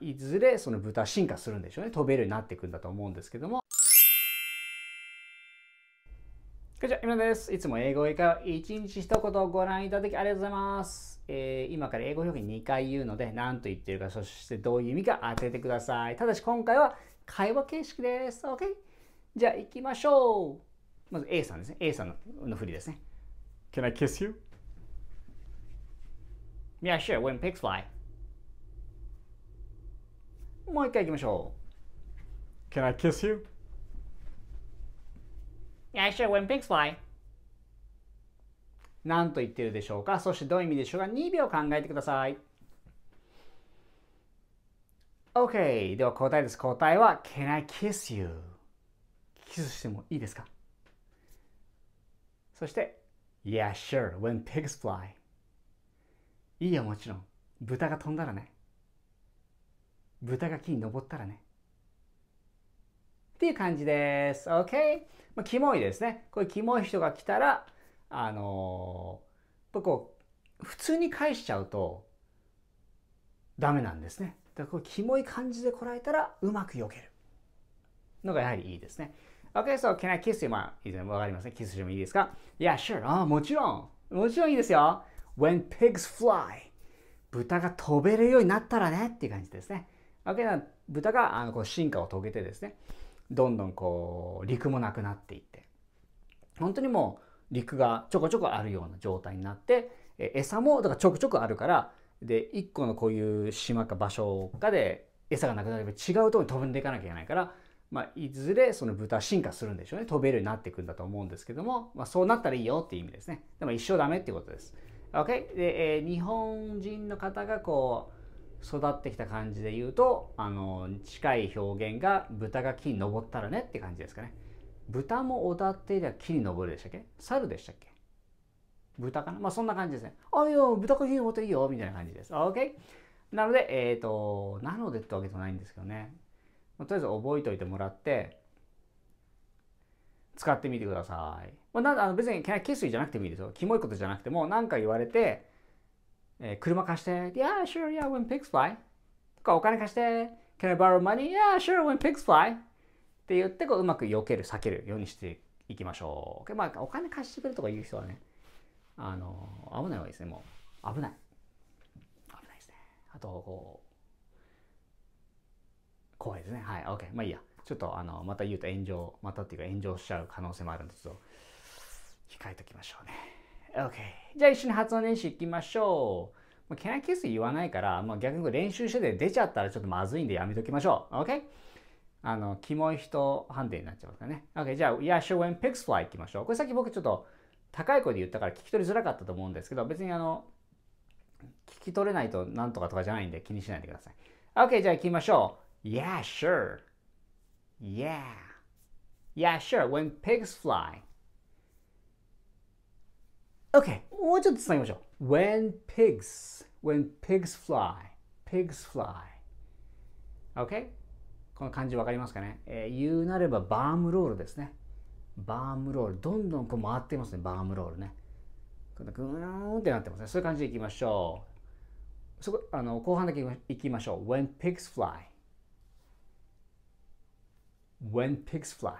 いずれその豚は進化するんでしょうね飛べるようになっていくんだと思うんですけどもこんにちは、今です。いつも英語英会話一日一言ご覧いただきありがとうございます。えー、今から英語表現2回言うので何と言ってるか、そしてどういう意味か当ててください。ただし今回は会話形式です。OK? じゃあ行きましょう。まず A さんですね。A さんのの振りですね。Can I kiss you? Yeah, sure, when pigs fly. もう一回いきましょう Can I kiss you? Yeah, sure, when pigs fly. 何と言ってるでしょうかそしてどういう意味でしょうか ?2 秒考えてください。OK。では答えです。答えは Can I kiss you? キスしてもいいですかそして Yeah, sure. When pigs fly. いいよ、もちろん。豚が飛んだらね。豚が木に登ったらね。っていう感じです。OK? まあ、キモいですね。こういうキモい人が来たら、あのー、こう、普通に返しちゃうと、ダメなんですね。だからこう、キモい感じでこらえたら、うまく避ける。のがやはりいいですね。OK, so can I kiss you? まあ、いいですね。わかりますね。キスしてもいいですか ?Yeah, sure. ああ、もちろん。もちろんいいですよ。When pigs fly. 豚が飛べるようになったらねっていう感じですね。わけな豚があのこう進化を遂げてですねどんどんこう陸もなくなっていって本当にもう陸がちょこちょこあるような状態になって餌もだからちょくちょくあるからで1個のこういう島か場所かで餌がなくなれば違うところに飛んでいかなきゃいけないから、まあ、いずれその豚進化するんでしょうね飛べるようになっていくんだと思うんですけども、まあ、そうなったらいいよっていう意味ですねでも一生ダメっていうことです。o、k a y でえー、日本人の方がこう育ってきた感じで言うとあの近い表現が豚が木に登ったらねって感じですかね豚もおだってりゃ木に登るでしたっけ猿でしたっけ豚かなまあそんな感じですねあいや豚が木に登っていいよみたいな感じです OK なのでえっ、ー、となのでってわけじゃないんですけどねとりあえず覚えておいてもらって使ってみてください。まあ、なんあの別にキスじゃなくてもいいですよ。キモいことじゃなくても何か言われてえー、車貸して、Yeah, sure, yeah, when pigs fly. とか、お金貸して、Can I borrow money? Yeah, sure, when pigs fly. って言って、こう、うまく避ける、避けるようにしていきましょう。まあ、お金貸してくれとか言う人はね、あの、危ないわけですね、もう。危ない。危ないですね。あと、こう、怖いですね。はい、OK。まあいいや。ちょっと、あの、また言うと炎上、またっていうか炎上しちゃう可能性もあるんですけど、控えときましょうね。OK。じゃあ一緒に発音練習いきましょう。can I kiss 言わないから、まあ、逆に練習してて出ちゃったらちょっとまずいんでやめときましょう。OK? あの、キモい人判定になっちゃうからね。OK, じゃあ、Yeah, sure, when pigs fly いきましょう。これさっき僕ちょっと高い声で言ったから聞き取りづらかったと思うんですけど、別にあの、聞き取れないとなんとかとかじゃないんで気にしないでください。OK, じゃあ行きましょう。Yeah, sure. Yeah. Yeah, sure, when pigs fly. OK、もうちょっとつなぎましょう。When pigs, when pigs fly, pigs fly. OK? この漢字わかりますかね、えー、言うなればバームロールですね。バームロール。どんどんこう回ってますね、バームロールね。グーンってなってますね。そういう感じでいきましょう。そこあの後半だけいきましょう。When pigs fly. When pigs fly.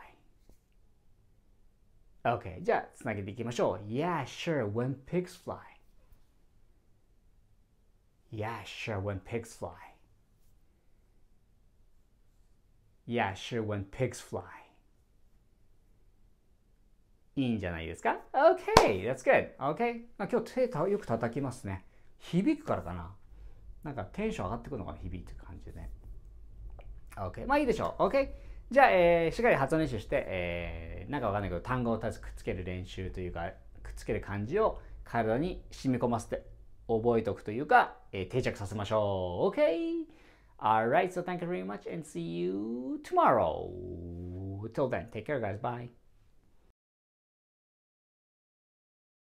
OK、じゃあつなげていきましょう。Yeah, sure, when pigs fly. Yeah, sure, when pigs fly. Yeah, sure, when pigs fly. いいんじゃないですか ?OK, that's good. OK. 今日手よく叩きますね。響くからかな。なんかテンション上がってくるのかな響いてる感じでね。OK。まあいいでしょう。OK。じゃあ、えー、しっかり発音練習して、えー、なんかわかんないけど、単語をたくっつける練習というか、くっつける感じを体に染み込ませて覚えておくというか、えー、定着させましょう。OK! Alright, so thank you very much and see you tomorrow. Till then, take care guys. Bye.